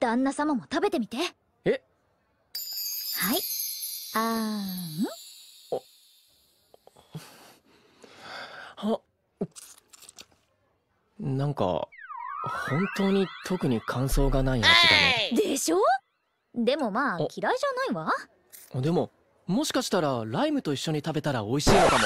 旦那様も食べてみてえはいあーんあなんか本当に特に感想がないやつだねでしょでもまあ嫌いじゃないわでももしかしたらライムと一緒に食べたら美味しいのかも